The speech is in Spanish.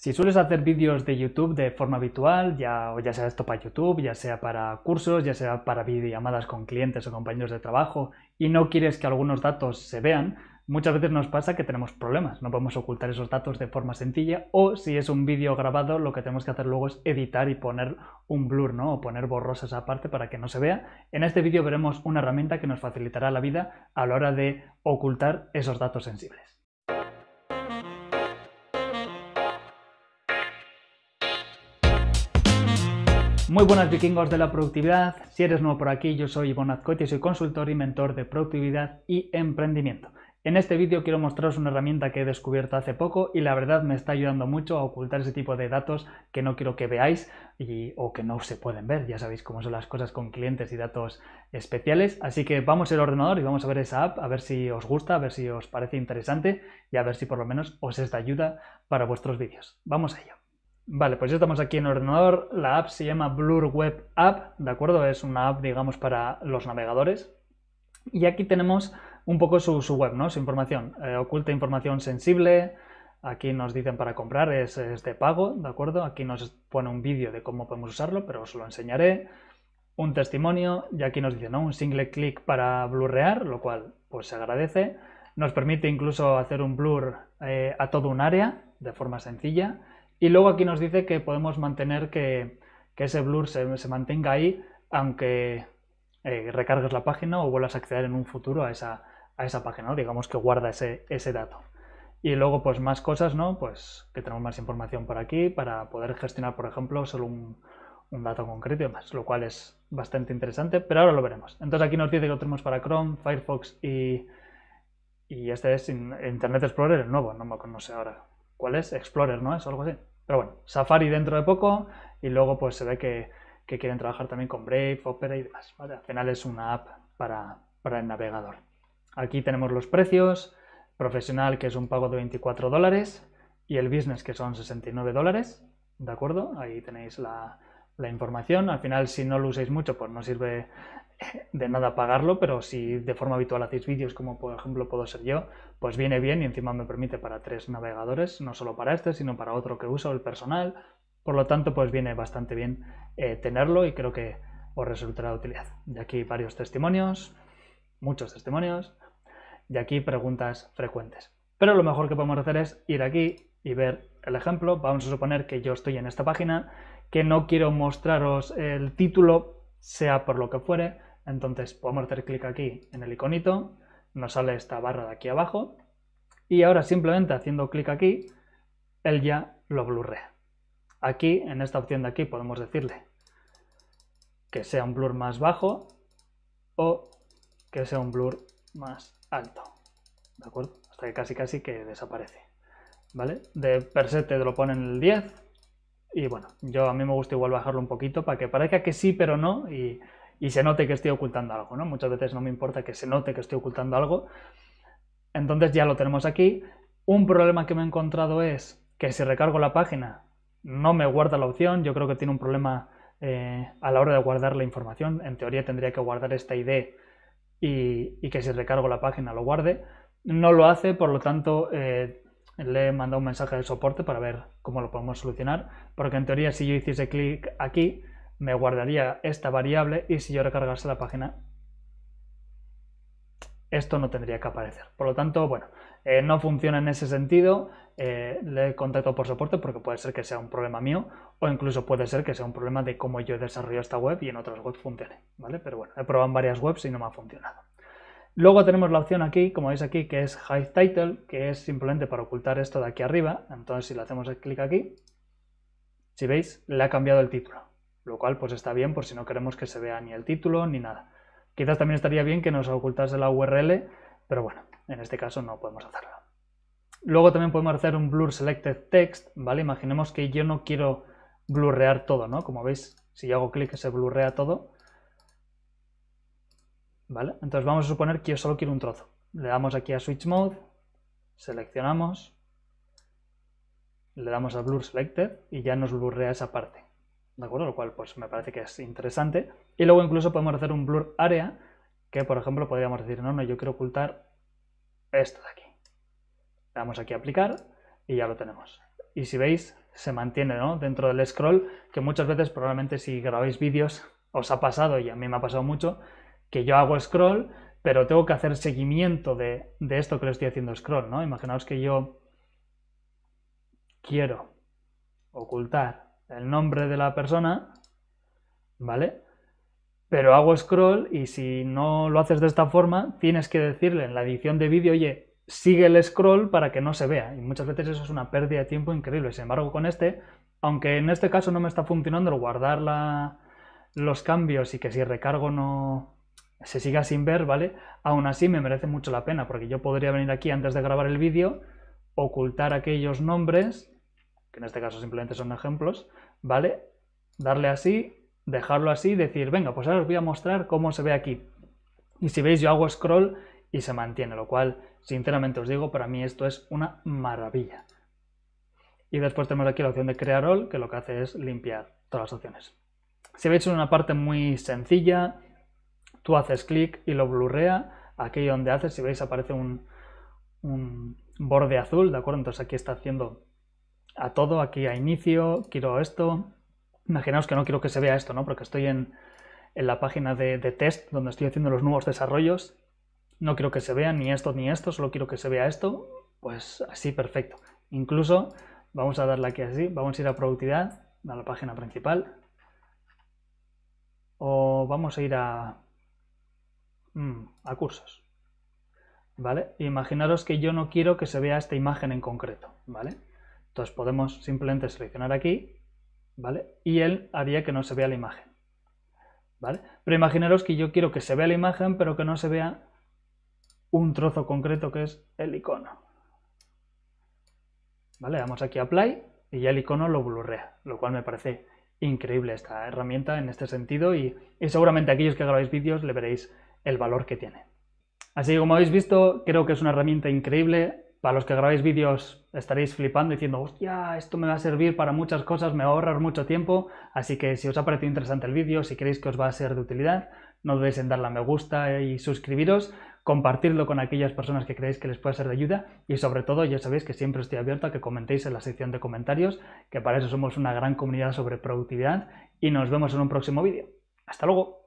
Si sueles hacer vídeos de YouTube de forma habitual, ya, o ya sea esto para YouTube, ya sea para cursos, ya sea para videollamadas con clientes o compañeros de trabajo, y no quieres que algunos datos se vean, muchas veces nos pasa que tenemos problemas. No podemos ocultar esos datos de forma sencilla, o si es un vídeo grabado, lo que tenemos que hacer luego es editar y poner un blur, ¿no? O poner borrosas esa parte para que no se vea. En este vídeo veremos una herramienta que nos facilitará la vida a la hora de ocultar esos datos sensibles. Muy buenas vikingos de la productividad. Si eres nuevo por aquí, yo soy Ivonne y soy consultor y mentor de productividad y emprendimiento. En este vídeo quiero mostraros una herramienta que he descubierto hace poco y la verdad me está ayudando mucho a ocultar ese tipo de datos que no quiero que veáis y, o que no se pueden ver. Ya sabéis cómo son las cosas con clientes y datos especiales. Así que vamos al ordenador y vamos a ver esa app, a ver si os gusta, a ver si os parece interesante y a ver si por lo menos os es de ayuda para vuestros vídeos. Vamos a ello. Vale, pues ya estamos aquí en el ordenador. La app se llama Blur Web App, ¿de acuerdo? Es una app, digamos, para los navegadores. Y aquí tenemos un poco su, web, ¿no? Su información. Eh, oculta información sensible. Aquí nos dicen para comprar, es, de pago, ¿de acuerdo? Aquí nos pone un vídeo de cómo podemos usarlo, pero os lo enseñaré. Un testimonio, y aquí nos dice, ¿no? Un single click para blurrear, lo cual, pues se agradece. Nos permite incluso hacer un blur eh, a todo un área de forma sencilla y luego aquí nos dice que podemos mantener que, ese blur se, mantenga ahí, aunque eh, recargues la página o vuelvas a acceder en un futuro a esa, a esa página, digamos que guarda ese, ese dato. Y luego, pues más cosas, ¿no? Pues que tenemos más información por aquí para poder gestionar, por ejemplo, solo un, dato concreto y lo cual es bastante interesante, pero ahora lo veremos. Entonces aquí nos dice que lo tenemos para Chrome, Firefox y, y este es Internet Explorer, el nuevo, no, me conoce ahora cuál es, Explorer, ¿no es? algo así. Pero bueno, Safari dentro de poco y luego pues se ve que, quieren trabajar también con Brave, Opera y demás. Al final es una app para, para el navegador. Aquí tenemos los precios, profesional que es un pago de 24 dólares y el business que son 69 dólares, ¿de acuerdo? Ahí tenéis la, la información. Al final, si no lo usáis mucho, pues no sirve de nada pagarlo, pero si de forma habitual hacéis vídeos, como por ejemplo puedo ser yo, pues viene bien y encima me permite para tres navegadores, no solo para este, sino para otro que uso, el personal. Por lo tanto, pues viene bastante bien eh, tenerlo y creo que os resultará de utilidad. De aquí varios testimonios, muchos testimonios, de aquí preguntas frecuentes. Pero lo mejor que podemos hacer es ir aquí y ver el ejemplo. Vamos a suponer que yo estoy en esta página que no quiero mostraros el título, sea por lo que fuere. Entonces podemos hacer clic aquí en el iconito, nos sale esta barra de aquí abajo y ahora simplemente haciendo clic aquí, él ya lo blurrea. Aquí, en esta opción de aquí, podemos decirle que sea un blur más bajo o que sea un blur más alto. ¿De acuerdo? Hasta que casi casi que desaparece. ¿Vale? De per se te lo ponen el 10, y bueno, yo a mí me gusta igual bajarlo un poquito para que parezca que sí, pero no, y, se note que estoy ocultando algo, ¿no? Muchas veces no me importa que se note que estoy ocultando algo. Entonces ya lo tenemos aquí. Un problema que me he encontrado es que si recargo la página no me guarda la opción. Yo creo que tiene un problema eh, a la hora de guardar la información. En teoría tendría que guardar esta ID y, que si recargo la página lo guarde. No lo hace, por lo tanto eh, le he mandado un mensaje de soporte para ver cómo lo podemos solucionar, porque en teoría si yo hiciese clic aquí, me guardaría esta variable y si yo recargase la página, esto no tendría que aparecer. Por lo tanto, bueno, eh, no funciona en ese sentido, eh, le le contacto por soporte porque puede ser que sea un problema mío o incluso puede ser que sea un problema de cómo yo desarrollo esta web y en otras webs funcione, ¿vale? Pero bueno, he probado en varias webs y no me ha funcionado. Luego tenemos la opción aquí, como veis aquí, que es Hide Title, que es simplemente para ocultar esto de aquí arriba. Entonces, si le hacemos clic aquí, si veis, le ha cambiado el título, lo cual pues está bien por si no queremos que se vea ni el título ni nada. Quizás también estaría bien que nos ocultase la URL, pero bueno, en este caso no podemos hacerlo. Luego también podemos hacer un blur selected text, ¿vale? Imaginemos que yo no quiero blurrear todo, ¿no? Como veis, si yo hago clic se blurrea todo, ¿Vale? Entonces vamos a suponer que yo solo quiero un trozo. Le damos aquí a Switch Mode, seleccionamos, le damos a Blur Selected y ya nos blurrea esa parte. ¿De acuerdo? Lo cual pues me parece que es interesante. Y luego incluso podemos hacer un Blur Area, que por ejemplo podríamos decir, no, no, yo quiero ocultar esto de aquí. Le damos aquí a aplicar y ya lo tenemos. Y si veis, se mantiene dentro del scroll, que muchas veces probablemente si grabáis vídeos os ha pasado, y a mí me ha pasado mucho, que yo hago scroll, pero tengo que hacer seguimiento de, esto que le estoy haciendo scroll, ¿no? Imaginaos que yo quiero ocultar el nombre de la persona, ¿vale? Pero hago scroll y si no lo haces de esta forma, tienes que decirle en la edición de vídeo, oye, sigue el scroll para que no se vea. Y muchas veces eso es una pérdida de tiempo increíble. Sin embargo, con este, aunque en este caso no me está funcionando el guardar los cambios y que si recargo no, se siga sin ver, ¿vale? Aún así me merece mucho la pena, porque yo podría venir aquí antes de grabar el vídeo, ocultar aquellos nombres, que en este caso simplemente son ejemplos, ¿vale? Darle así, dejarlo así, decir, venga, pues ahora os voy a mostrar cómo se ve aquí. Y si veis, yo hago scroll y se mantiene, lo cual, sinceramente os digo, para mí esto es una maravilla. Y después tenemos aquí la opción de crear all, que lo que hace es limpiar todas las opciones. Si veis, es una parte muy sencilla, Tú haces clic y lo blurrea, aquí donde haces, si veis aparece un, un borde azul, ¿de acuerdo? Entonces aquí está haciendo a todo, aquí a inicio, quiero esto. Imaginaos que no quiero que se vea esto, ¿no? Porque estoy en, la página de, de, test donde estoy haciendo los nuevos desarrollos. No quiero que se vea ni esto ni esto, solo quiero que se vea esto. Pues así, perfecto. Incluso vamos a darle aquí así, vamos a ir a productividad, a la página principal. O vamos a ir a Mm, a cursos. ¿Vale? Imaginaros que yo no quiero que se vea esta imagen en concreto, ¿vale? Entonces podemos simplemente seleccionar aquí, ¿vale? Y él haría que no se vea la imagen, ¿vale? Pero imaginaros que yo quiero que se vea la imagen, pero que no se vea un trozo concreto que es el icono. ¿Vale? Damos aquí a Apply y ya el icono lo blurrea, lo cual me parece increíble esta herramienta en este sentido y, y seguramente aquellos que grabáis vídeos le veréis el valor que tiene. Así que como habéis visto, creo que es una herramienta increíble. Para los que grabáis vídeos estaréis flipando diciendo, hostia, esto me va a servir para muchas cosas, me va a ahorrar mucho tiempo. Así que si os ha parecido interesante el vídeo, si creéis que os va a ser de utilidad, no dudéis en darle a me gusta y suscribiros, compartirlo con aquellas personas que creéis que les pueda ser de ayuda y sobre todo ya sabéis que siempre estoy abierto a que comentéis en la sección de comentarios, que para eso somos una gran comunidad sobre productividad y nos vemos en un próximo vídeo. Hasta luego.